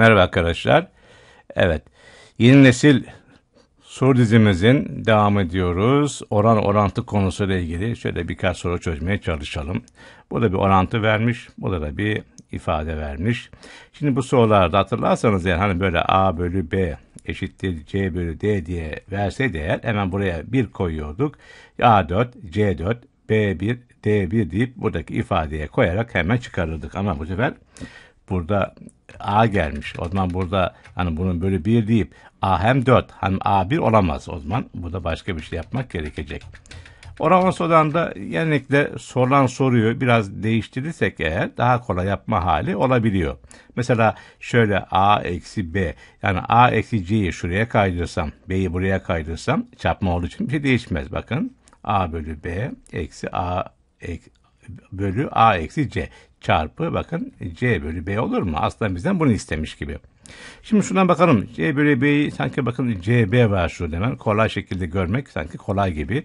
Merhaba arkadaşlar. Evet, yeni nesil soru dizimizin devam ediyoruz. Oran orantı konusuyla ilgili şöyle birkaç soru çözmeye çalışalım. Burada bir orantı vermiş, burada da bir ifade vermiş. Şimdi bu sorularda hatırlarsanız yani hani böyle A bölü B eşittir C bölü D diye verse değer, hemen buraya 1 koyuyorduk. A4, C4, B1, D1 deyip buradaki ifadeye koyarak hemen çıkarırdık. Ama bu sefer burada A gelmiş. O zaman burada hani bunun böyle bir deyip A hem 4 hem A1 olamaz o zaman. Burada başka bir şey yapmak gerekecek. Oravan sodan da genellikle sorulan soruyu biraz değiştirirsek eğer daha kolay yapma hali olabiliyor. Mesela şöyle a eksi b yani a eksi c'yi şuraya kaydırsam b'yi buraya kaydırsam çarpma olduğu için bir şey değişmez bakın. a bölü b eksi a ek, bölü a eksi c çarpı bakın C bölü B olur mu? Aslında bizden bunu istemiş gibi. Şimdi şuradan bakalım. C bölü b sanki bakın CB var şurada hemen. Kolay şekilde görmek sanki kolay gibi.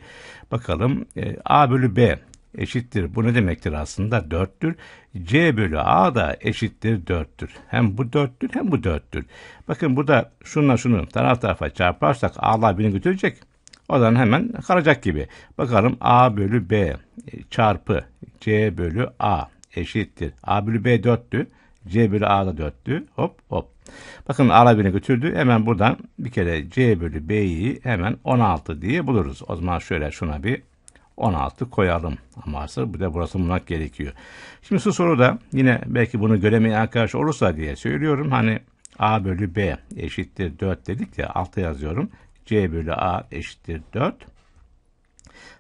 Bakalım e, A bölü B eşittir. Bu ne demektir aslında? 4'tür. C bölü A da eşittir 4'tür. Hem bu 4'tür hem bu 4'tür. Bakın burada şununla şunu taraf tarafa çarparsak A'lar birini götürecek. O hemen kalacak gibi. Bakalım A bölü B çarpı C bölü A eşittir. A bölü B dörttü, C bölü A da dörttü. Hop hop. Bakın A bölü götürdü. Hemen buradan bir kere C bölü B'yi hemen 16 diye buluruz. O zaman şöyle şuna bir 16 koyalım. Ama bu da burası bulmak gerekiyor. Şimdi şu soruda yine belki bunu göremeyen arkadaş olursa diye söylüyorum. Hani A bölü B eşittir 4 dedik ya altta yazıyorum. C bölü A eşittir 4.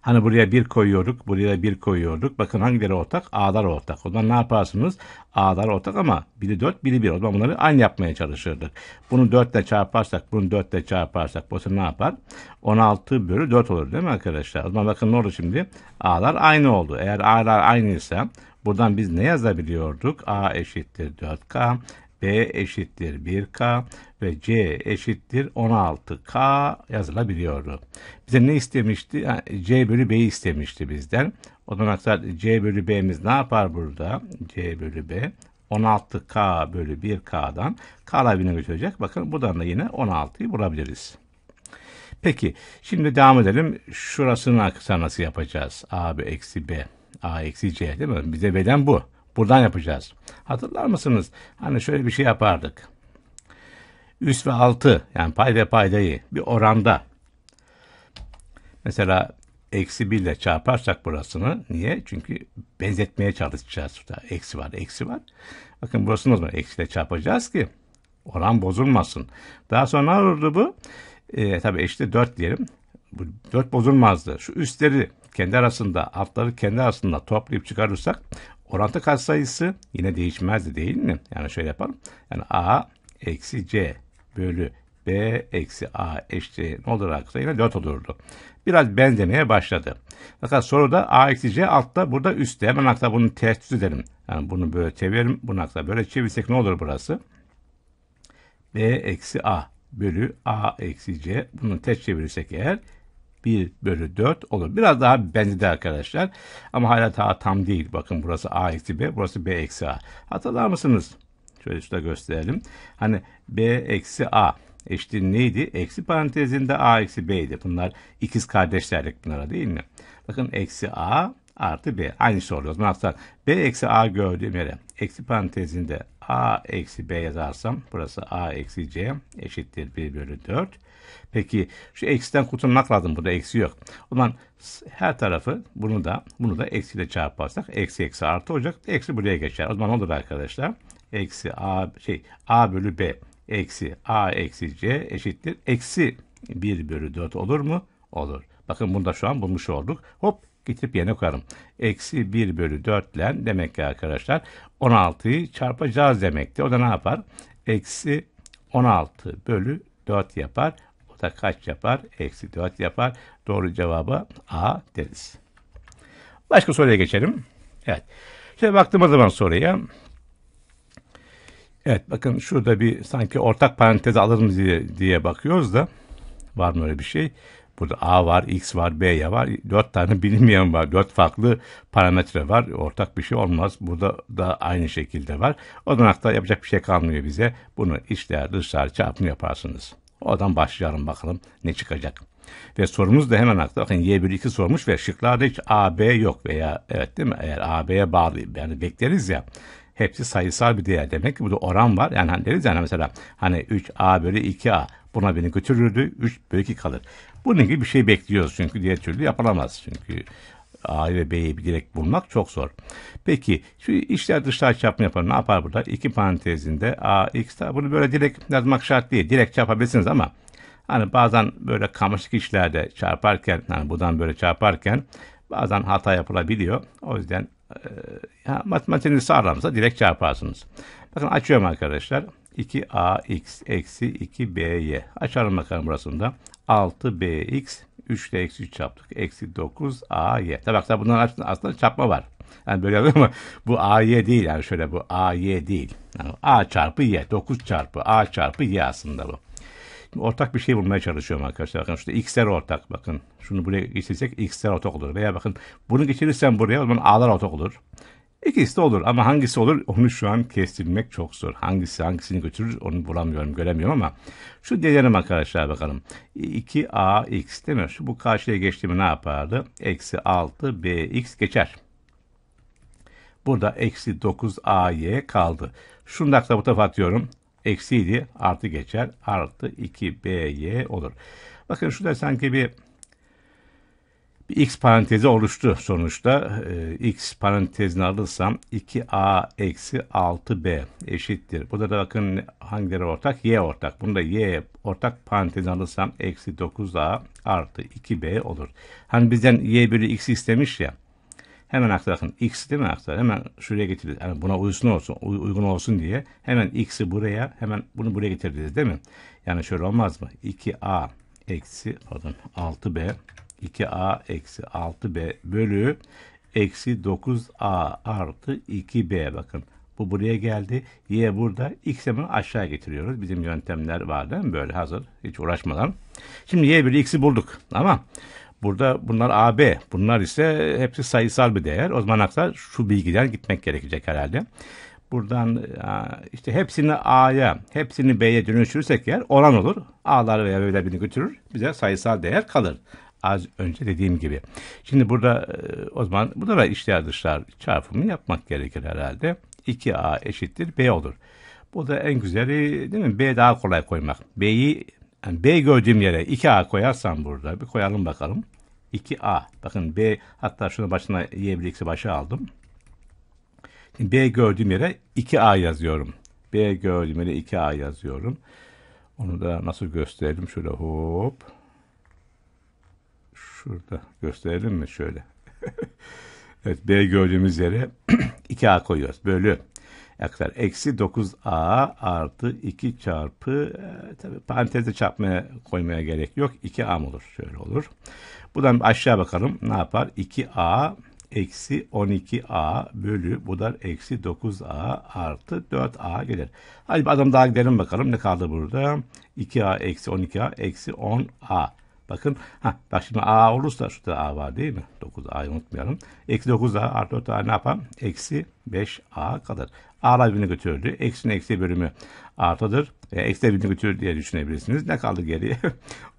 Hani buraya bir koyuyorduk, buraya bir koyuyorduk. Bakın hangileri ortak? A'lar ortak. O zaman ne yaparsınız? A'lar ortak ama biri 4, biri 1. O zaman bunları aynı yapmaya çalışırdık. Bunu 4 ile çarparsak, bunu 4 ile çarparsak bu ne yapar? 16 bölü 4 olur değil mi arkadaşlar? O zaman bakın ne oldu şimdi? A'lar aynı oldu. Eğer A'lar aynıysa buradan biz ne yazabiliyorduk? A eşittir 4K B eşittir 1K ve C eşittir 16K yazılabiliyordu. Bize ne istemişti? C bölü B'yi istemişti bizden. O zaman C bölü B'miz ne yapar burada? C bölü B 16K bölü 1K'dan K'lar birine götürecek. Bakın buradan da yine 16'yı bulabiliriz. Peki şimdi devam edelim. Şurasının akısa nasıl yapacağız? A, B, eksi B. A, eksi C değil mi? Bize verilen bu. Buradan yapacağız. Hatırlar mısınız? Hani şöyle bir şey yapardık. Üst ve altı yani pay ve paydayı bir oranda mesela eksi 1 ile çarparsak burasını niye? Çünkü benzetmeye çalışacağız burada. Eksi var, eksi var. Bakın burasını o zaman eksi ile çarpacağız ki oran bozulmasın. Daha sonra ne olurdu bu? E, tabii eşit 4 diyelim bu dört bozulmazdı. Şu üstleri kendi arasında, altları kendi arasında toplayıp çıkarırsak orantı katsayısı yine değişmezdi değil mi? Yani şöyle yapalım. Yani A eksi C bölü B eksi A eşittir ne olur arkadaşlar yine 4 olurdu. Biraz benzemeye başladı. Fakat soruda A eksi C altta burada üstte. Hemen hatta bunu test edelim. Yani bunu böyle çevirelim. Bunu hatta böyle çevirsek ne olur burası? B eksi A bölü A eksi C. Bunu test çevirirsek eğer 1 bölü 4 olur. Biraz daha benzedi arkadaşlar. Ama hala daha tam değil. Bakın burası A eksi B, burası B eksi A. Hatırlar mısınız? Şöyle şurada gösterelim. Hani B eksi A eşittir neydi? Eksi parantezinde A eksi B'ydi. Bunlar ikiz kardeşlerdik bunlara değil mi? Bakın eksi A artı B. Aynı soruyoruz. Ne yapsak? B eksi A gördüğüm yere eksi parantezinde a eksi b yazarsam burası a eksi c eşittir 1 bölü 4. Peki şu eksiden kurtulmak lazım. Burada eksi yok. O zaman her tarafı bunu da bunu da eksiyle çarparsak eksi eksi artı olacak. Eksi buraya geçer. O zaman olur arkadaşlar. Eksi a şey a bölü b eksi a eksi c eşittir. Eksi 1 bölü 4 olur mu? Olur. Bakın bunu da şu an bulmuş olduk. Hop getirip yerine koyarım Eksi 1 bölü 4 ile demek ki arkadaşlar 16'yı çarpacağız demekti. O da ne yapar? Eksi 16 bölü 4 yapar. O da kaç yapar? Eksi 4 yapar. Doğru cevabı A deriz. Başka soruya geçelim. Evet. Şöyle baktığımız zaman soruya. Evet bakın şurada bir sanki ortak parantez alır mı diye, diye bakıyoruz da var mı öyle bir şey? Burada A var, X var, B ya var. Dört tane bilinmeyen var. Dört farklı parametre var. Ortak bir şey olmaz. Burada da aynı şekilde var. Odanakta yapacak bir şey kalmıyor bize. Bunu iç değer, dış çarpımı yaparsınız. Oradan başlayalım bakalım ne çıkacak. Ve sorumuz da hemen aklı. Bakın Y bölü 2 sormuş ve şıklarda hiç A, B yok veya evet değil mi? Eğer A, B'ye bağlı yani bekleriz ya. Hepsi sayısal bir değer demek ki burada oran var. Yani hani deriz yani mesela hani 3A bölü 2A buna beni götürürdü 3 bölü 2 kalır. Bunun gibi bir şey bekliyoruz çünkü diğer türlü yapılamaz. Çünkü A ve B'yi direkt bulmak çok zor. Peki şu işler dışlar çarpımı yapar. Ne yapar burada? İki parantezinde A, X, bunu böyle direkt yazmak şart değil. Direkt çarpabilirsiniz ama hani bazen böyle karmaşık işlerde çarparken, hani buradan böyle çarparken bazen hata yapılabiliyor. O yüzden e, matematiğiniz sağlamsa direkt çarparsınız. Bakın açıyorum arkadaşlar. 2ax eksi 2by. Açalım bakalım burasında. 6bx 3 ile eksi 3 çaptık Eksi 9ay. Tabi aslında bunların aslında çarpma var. Yani böyle ama bu ay değil yani şöyle bu ay değil. Yani a çarpı y. 9 çarpı a çarpı y aslında bu. Şimdi ortak bir şey bulmaya çalışıyorum arkadaşlar. Bakın şurada x'ler ortak bakın. Şunu buraya geçirsek x'ler ortak olur. Veya bakın bunu geçirirsem buraya o zaman a'lar ortak olur. İkisi de olur ama hangisi olur onu şu an kestirmek çok zor. Hangisi hangisini götürür onu bulamıyorum göremiyorum ama şu deneyelim arkadaşlar bakalım. 2ax değil mi? Şu bu karşıya geçti mi ne yapardı? Eksi 6bx geçer. Burada eksi 9ay kaldı. Şunu da bu tarafa atıyorum. Eksiydi artı geçer artı 2by olur. Bakın şurada sanki bir bir x parantezi oluştu sonuçta. E, x parantezini alırsam 2a eksi 6b eşittir. Burada da bakın hangileri ortak? y ortak. Bunda y ortak parantezini alırsam eksi 9a artı 2b olur. Hani bizden y bölü x istemiş ya. Hemen aktar bakın. X değil mi aktar? Hemen şuraya getiririz. Yani buna uyusun olsun, uygun olsun diye. Hemen x'i buraya, hemen bunu buraya getiririz değil mi? Yani şöyle olmaz mı? 2a eksi pardon 6b 2a eksi 6b bölü eksi 9a artı 2b bakın. Bu buraya geldi. Y burada. X hemen aşağı getiriyoruz. Bizim yöntemler var değil mi? Böyle hazır. Hiç uğraşmadan. Şimdi Y bölü X'i bulduk. Ama burada bunlar AB. Bunlar ise hepsi sayısal bir değer. O zaman aksa şu bilgiden gitmek gerekecek herhalde. Buradan e, işte hepsini A'ya, hepsini B'ye dönüştürürsek yer oran olur. A'lar veya B'ler birini götürür. Bize sayısal değer kalır az önce dediğim gibi. Şimdi burada e, o zaman bu da işler dışlar çarpımı yapmak gerekir herhalde. 2A eşittir B olur. Bu da en güzeli değil mi? B daha kolay koymak. B'yi yani B gördüğüm yere 2A koyarsam burada bir koyalım bakalım. 2A. Bakın B hatta şunu başına Y biriksi başa aldım. Şimdi B gördüğüm yere 2A yazıyorum. B gördüğüm yere 2A yazıyorum. Onu da nasıl gösterelim? Şöyle hop. Şurada gösterelim mi şöyle? evet B gördüğümüz yere 2A koyuyoruz. Bölü ekler. Eksi 9A artı 2 çarpı e, tabi parantezde çarpmaya koymaya gerek yok. 2A olur? Şöyle olur. Buradan aşağı bakalım. Ne yapar? 2A eksi 12a bölü bu da eksi 9a artı 4a gelir. Hadi bir adım daha gidelim bakalım ne kaldı burada? 2a eksi 12a eksi 10a. Bakın ha bak şimdi a olursa şurada a var değil mi? 9 a'yı unutmayalım. Eksi 9 a artı 4 a ne yapar? Eksi 5 a kadar. A'lar birbirini götürdü. Eksinin eksi bölümü artıdır. E, eksi de birbirini götürdü diye düşünebilirsiniz. Ne kaldı geriye?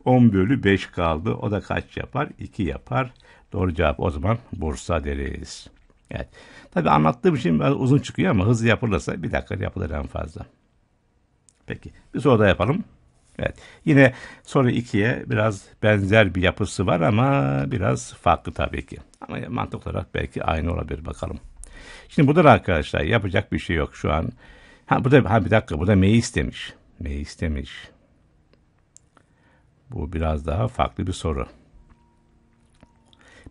10 bölü 5 kaldı. O da kaç yapar? 2 yapar. Doğru cevap o zaman Bursa deriz. Evet. Tabi anlattığım şey biraz uzun çıkıyor ama hızlı yapılırsa bir dakika yapılır en fazla. Peki bir soru daha yapalım. Evet. Yine soru 2'ye biraz benzer bir yapısı var ama biraz farklı tabii ki. Ama mantık olarak belki aynı olabilir bakalım. Şimdi burada da arkadaşlar yapacak bir şey yok şu an. Ha burada ha bir dakika burada meis demiş. Meis demiş. Bu biraz daha farklı bir soru.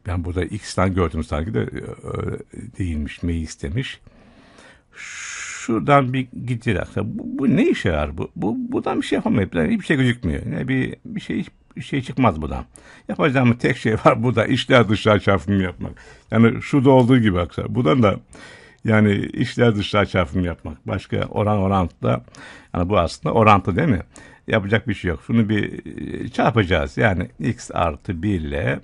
Ben burada x'ten gördüm sanki de e, e, değilmiş, meis demiş. Şu şuradan bir gidecekse bu, bu ne işe yarar bu? bu buradan bir şey yapamıyor, Yani hiçbir şey gözükmüyor. Yani bir, bir şey bir şey çıkmaz buradan. Yapacağımız tek şey var bu da işler dışlar çarpımı yapmak. Yani şurada olduğu gibi baksa, Buradan da yani işler dışlar çarpımı yapmak. Başka oran orantı yani bu aslında orantı değil mi? Yapacak bir şey yok. Şunu bir e, çarpacağız. Yani x artı 1 ile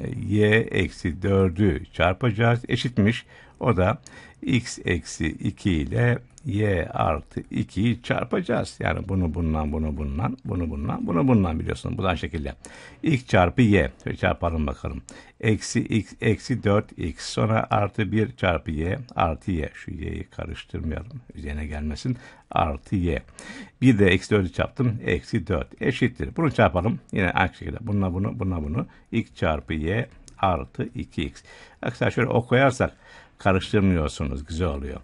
e, y eksi 4'ü çarpacağız. Eşitmiş o da x eksi 2 ile y artı 2'yi çarpacağız. Yani bunu bundan, bunu bundan, bunu bundan, bunu bundan biliyorsunuz. Bu da şekilde. x çarpı y. Şöyle çarpalım bakalım. Eksi x, eksi 4x. Sonra artı 1 çarpı y, artı y. Şu y'yi karıştırmayalım. Üzerine gelmesin. Artı y. Bir de eksi 4'ü çarptım. Eksi 4 eşittir. Bunu çarpalım. Yine aynı şekilde. Bununla bunu, bununla bunu. x çarpı y artı 2x. Arkadaşlar şöyle okuyarsak. Ok karıştırmıyorsunuz. Güzel oluyor.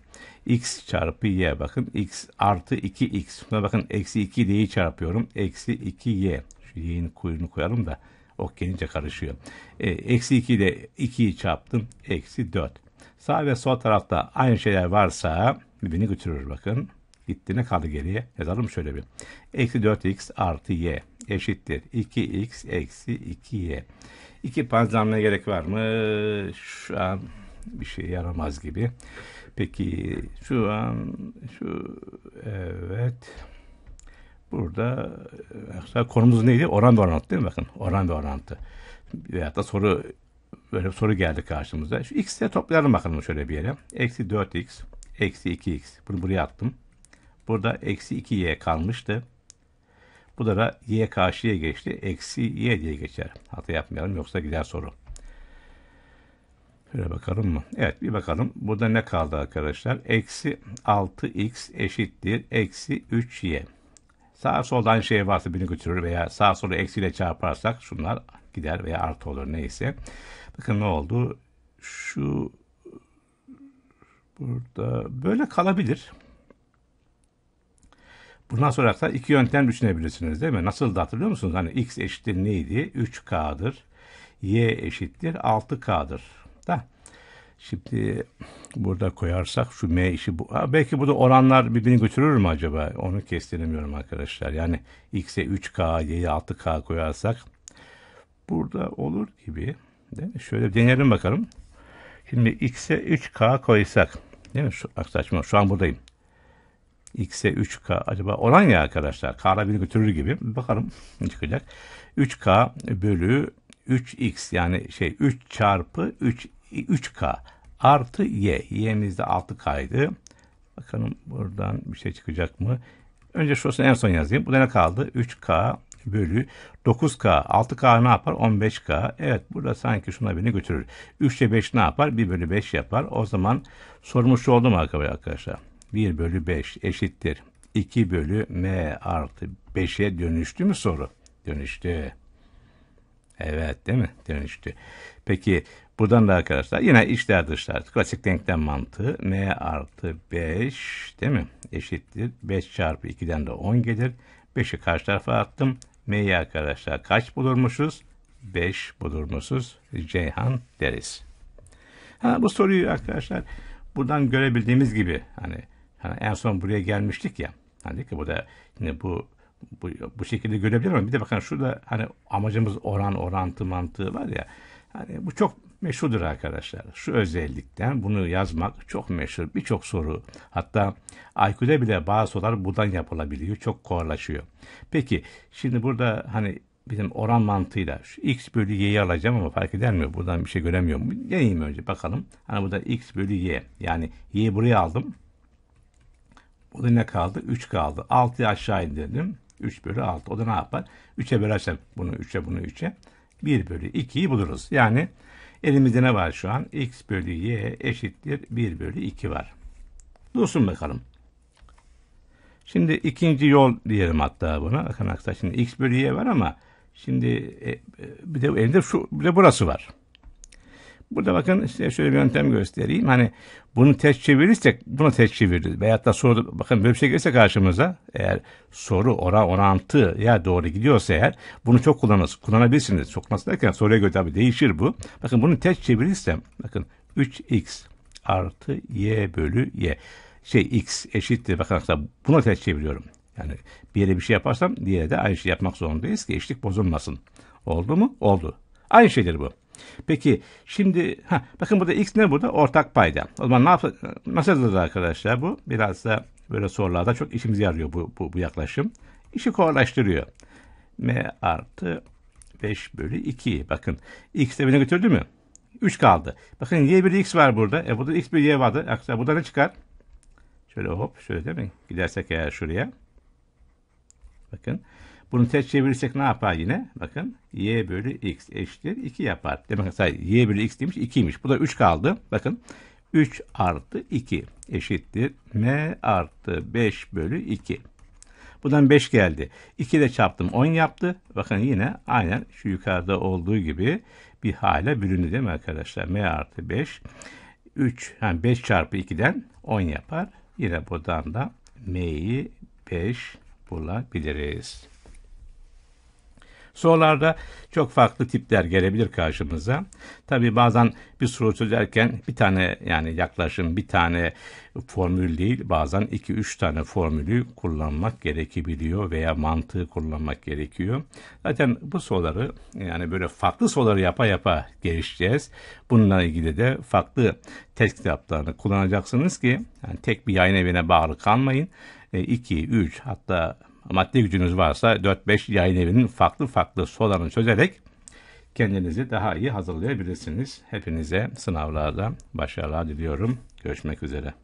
x çarpı y bakın. x artı 2x. Buna bakın eksi 2 d'yi çarpıyorum. Eksi 2y. Şu y'nin kuyruğunu koyalım da o gelince karışıyor. E, eksi 2 ile 2'yi çarptım. Eksi 4. Sağ ve sol tarafta aynı şeyler varsa birbirini götürür bakın. Gitti ne kaldı geriye? Yazalım şöyle bir. Eksi 4x artı y eşittir. 2x eksi 2y. 2 panzamına gerek var mı? Şu an bir şey yaramaz gibi. Peki şu an şu evet burada mesela konumuz neydi? Oran ve orantı değil mi? Bakın oran ve orantı. Veyahut da soru böyle bir soru geldi karşımıza. Şu x'le toplayalım bakalım şöyle bir yere. Eksi 4x, eksi 2x. Bunu buraya attım. Burada eksi 2y kalmıştı. Bu da y karşıya geçti. Eksi y diye geçer. Hata yapmayalım yoksa gider soru. Şöyle bakalım mı? Evet bir bakalım. Burada ne kaldı arkadaşlar? Eksi 6x eşittir. Eksi 3y. Sağ soldan şey varsa birini götürür veya sağ sola eksiyle çarparsak şunlar gider veya artı olur neyse. Bakın ne oldu? Şu burada böyle kalabilir. Bundan sonra da iki yöntem düşünebilirsiniz değil mi? Nasıl da hatırlıyor musunuz? Hani x eşittir neydi? 3k'dır. y eşittir 6k'dır da. Şimdi burada koyarsak şu M işi bu. Ha, belki burada oranlar birbirini götürür mü acaba? Onu kestiremiyorum arkadaşlar. Yani X'e 3K, Y'ye 6K koyarsak burada olur gibi. Değil mi? Şöyle deneyelim bakalım. Şimdi X'e 3K koysak. Değil mi? Şu, saçma. Şu an buradayım. X'e 3K acaba oran ya arkadaşlar. K'la birbirini götürür gibi. Bakalım ne çıkacak. 3K bölü 3X yani şey 3 çarpı 3 3K artı Y. Y'mizde 6K'ydı. Bakalım buradan bir şey çıkacak mı? Önce şurasını en son yazayım. Bu da ne kaldı? 3K bölü 9K. 6K ne yapar? 15K. Evet burada sanki şuna beni götürür. 3 ile 5 ne yapar? 1 bölü 5 yapar. O zaman sormuş oldum arkadaşlar? 1 bölü 5 eşittir. 2 bölü M artı 5'e dönüştü mü soru? Dönüştü. Evet değil mi? Dönüştü. Peki buradan da arkadaşlar yine içler dışlar. Klasik denklem mantığı m artı 5 değil mi? Eşittir. 5 çarpı 2'den de 10 gelir. 5'i karşı tarafa attım. M'yi arkadaşlar kaç bulurmuşuz? 5 bulurmuşuz. Ceyhan deriz. Ha, bu soruyu arkadaşlar buradan görebildiğimiz gibi hani, hani en son buraya gelmiştik ya. Hani ki burada? yine bu bu, bu şekilde görebilir ama bir de bakın şurada hani amacımız oran orantı mantığı var ya hani bu çok meşhurdur arkadaşlar. Şu özellikten bunu yazmak çok meşhur. Birçok soru hatta IQ'da bile bazı sorular buradan yapılabiliyor. Çok kolaylaşıyor. Peki şimdi burada hani bizim oran mantığıyla şu x bölü y'yi alacağım ama fark eder mi? Buradan bir şey göremiyorum. Deneyeyim önce bakalım. Hani burada x bölü y yani y'yi buraya aldım. Burada ne kaldı? 3 kaldı. 6'yı aşağı indirdim. 3 bölü 6. O da ne yapar? 3'e bölersem bunu 3'e bunu 3'e 1 bölü 2'yi buluruz. Yani elimizde ne var şu an? x bölü y eşittir 1 bölü 2 var. Dursun bakalım. Şimdi ikinci yol diyelim hatta buna. Bakın arkadaşlar şimdi x bölü y var ama şimdi e, e bir de elimde şu bir de burası var. Burada bakın işte şöyle bir yöntem göstereyim. Hani bunu ters çevirirsek bunu ters çeviririz. Veyahut da soru bakın böyle bir şey gelirse karşımıza eğer soru oran orantı ya doğru gidiyorsa eğer bunu çok kullanırız. Kullanabilirsiniz. Çok nasıl derken soruya göre tabii değişir bu. Bakın bunu ters çevirirsem bakın 3x artı y bölü y şey x eşittir. Bakın aslında buna ters çeviriyorum. Yani bir yere bir şey yaparsam diğeri de aynı şey yapmak zorundayız ki eşitlik bozulmasın. Oldu mu? Oldu. Aynı şeydir bu. Peki şimdi ha, bakın burada x ne burada? Ortak payda. O zaman ne yap nasıl yazılır arkadaşlar bu? Biraz da böyle sorularda çok işimize yarıyor bu, bu, bu yaklaşım. İşi kolaylaştırıyor. m artı 5 bölü 2. Bakın x de beni götürdü mü? 3 kaldı. Bakın y bir x var burada. E burada x bir y vardı. Arkadaşlar burada ne çıkar? Şöyle hop şöyle değil mi? Gidersek eğer şuraya. Bakın. Bunu ters çevirirsek ne yapar yine? Bakın y bölü x eşittir 2 yapar. Demek ki y bölü x demiş 2'ymiş. Bu da 3 kaldı. Bakın 3 artı 2 eşittir m artı 5 bölü 2. Buradan 5 geldi. 2 de çarptım 10 yaptı. Bakın yine aynen şu yukarıda olduğu gibi bir hale bölündü değil mi arkadaşlar? m artı 5 3 yani 5 çarpı 2'den 10 yapar. Yine buradan da m'yi 5 bulabiliriz. Sorularda çok farklı tipler gelebilir karşımıza. Tabi bazen bir soru çözerken bir tane yani yaklaşım bir tane formül değil bazen 2-3 tane formülü kullanmak gerekebiliyor veya mantığı kullanmak gerekiyor. Zaten bu soruları yani böyle farklı soruları yapa yapa gelişeceğiz. Bununla ilgili de farklı test kitaplarını kullanacaksınız ki yani tek bir yayın evine bağlı kalmayın. 2, e, 3 hatta maddi gücünüz varsa 4-5 yayın evinin farklı farklı sorularını çözerek kendinizi daha iyi hazırlayabilirsiniz. Hepinize sınavlarda başarılar diliyorum. Görüşmek üzere.